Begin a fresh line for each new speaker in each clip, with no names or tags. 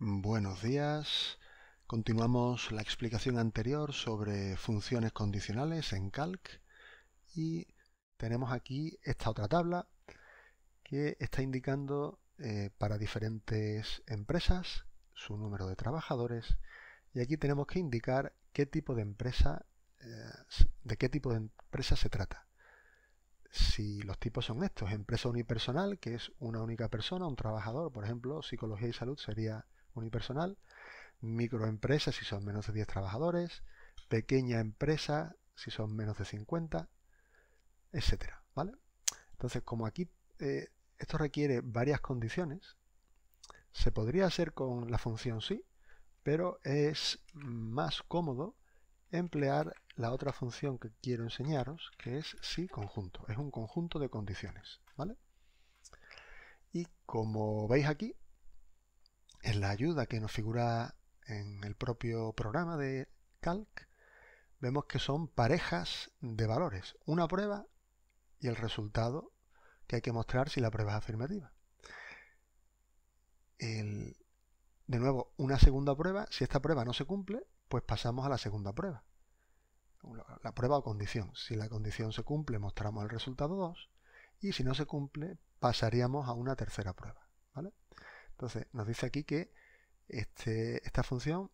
Buenos días. Continuamos la explicación anterior sobre funciones condicionales en Calc y tenemos aquí esta otra tabla que está indicando eh, para diferentes empresas su número de trabajadores y aquí tenemos que indicar qué tipo de empresa eh, de qué tipo de empresa se trata. Si los tipos son estos, empresa unipersonal, que es una única persona, un trabajador, por ejemplo, psicología y salud sería unipersonal, microempresas si son menos de 10 trabajadores, pequeña empresa si son menos de 50, etcétera, ¿vale? Entonces, como aquí eh, esto requiere varias condiciones, se podría hacer con la función sí, pero es más cómodo emplear la otra función que quiero enseñaros, que es sí conjunto. Es un conjunto de condiciones, ¿vale? Y como veis aquí, en la ayuda que nos figura en el propio programa de Calc, vemos que son parejas de valores, una prueba y el resultado que hay que mostrar si la prueba es afirmativa. de nuevo, una segunda prueba, si esta prueba no se cumple, pues pasamos a la segunda prueba. La prueba o condición. Si la condición se cumple, mostramos el resultado 2 y si no se cumple, pasaríamos a una tercera prueba. ¿vale? Entonces, nos dice aquí que este, esta función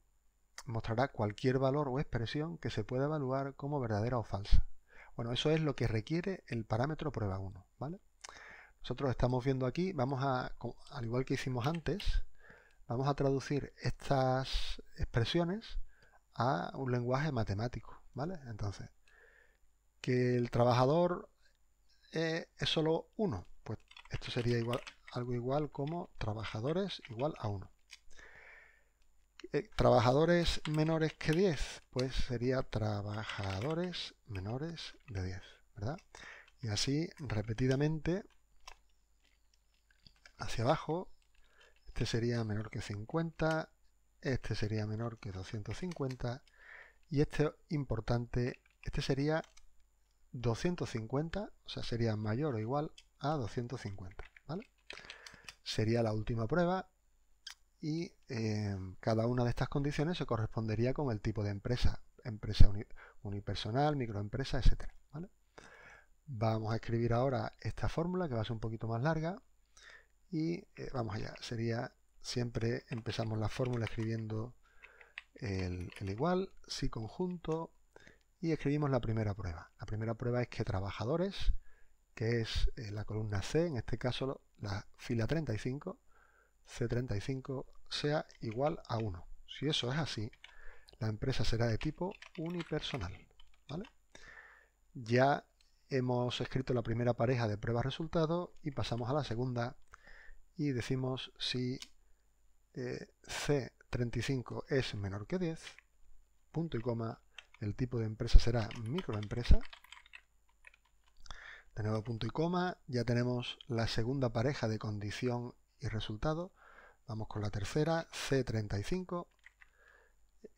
mostrará cualquier valor o expresión que se pueda evaluar como verdadera o falsa. Bueno, eso es lo que requiere el parámetro prueba 1, ¿vale? Nosotros estamos viendo aquí, vamos a, al igual que hicimos antes, vamos a traducir estas expresiones a un lenguaje matemático, ¿vale? Entonces, que el trabajador eh, es solo uno, pues esto sería igual algo igual como trabajadores igual a 1. Eh, trabajadores menores que 10, pues sería trabajadores menores de 10, ¿verdad? Y así repetidamente hacia abajo, este sería menor que 50, este sería menor que 250 y este importante, este sería 250, o sea, sería mayor o igual a 250 sería la última prueba y eh, cada una de estas condiciones se correspondería con el tipo de empresa, empresa unipersonal, microempresa, etc. Vamos a escribir ahora esta fórmula que va a ser un poquito más larga y eh, vamos allá, sería siempre empezamos la fórmula escribiendo el, el igual, si conjunto y escribimos la primera prueba. La primera prueba es que trabajadores que es eh, la columna C, en este caso la fila 35, C35 sea igual a 1. Si eso es así, la empresa será de tipo unipersonal. Ya hemos escrito la primera pareja de pruebas-resultado y pasamos a la segunda y decimos si eh, C35 es menor que 10, punto y coma, el tipo de empresa será microempresa, de punto y coma, ya tenemos la segunda pareja de condición y resultado. Vamos con la tercera, C35.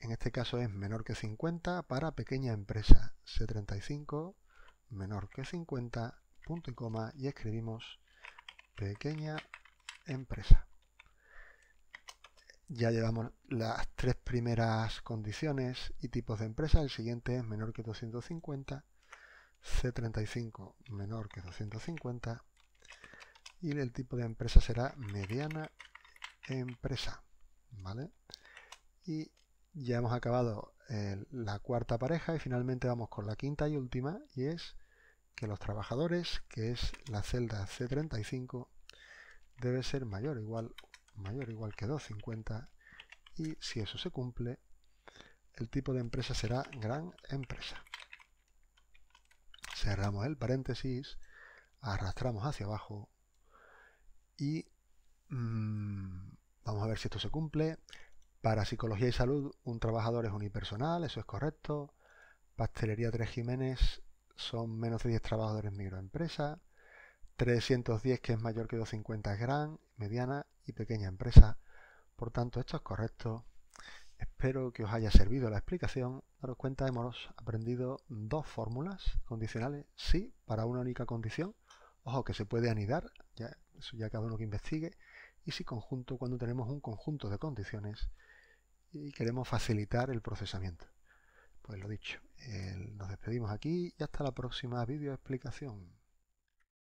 En este caso es menor que 50 para pequeña empresa. C35 menor que 50, punto y coma, y escribimos pequeña empresa. Ya llevamos las tres primeras condiciones y tipos de empresa. El siguiente es menor que 250 C35 menor que 250 y el tipo de empresa será mediana empresa. ¿vale? Y ya hemos acabado eh, la cuarta pareja y finalmente vamos con la quinta y última y es que los trabajadores, que es la celda C35, debe ser mayor igual, mayor o igual que 250 y si eso se cumple, el tipo de empresa será gran empresa cerramos el paréntesis, arrastramos hacia abajo y mm, vamos a ver si esto se cumple. Para psicología y salud, un trabajador es unipersonal, eso es correcto. Pastelería 3 Jiménez son menos de 10 trabajadores microempresa. 310 que es mayor que 250 gran, mediana y pequeña empresa. Por tanto, esto es correcto. Espero que os haya servido la explicación. Daros cuenta, hemos aprendido dos fórmulas condicionales, sí, para una única condición. Ojo, que se puede anidar, ya, eso ya cada uno que investigue. Y si conjunto, cuando tenemos un conjunto de condiciones y queremos facilitar el procesamiento. Pues lo dicho, nos despedimos aquí y hasta la próxima video explicación.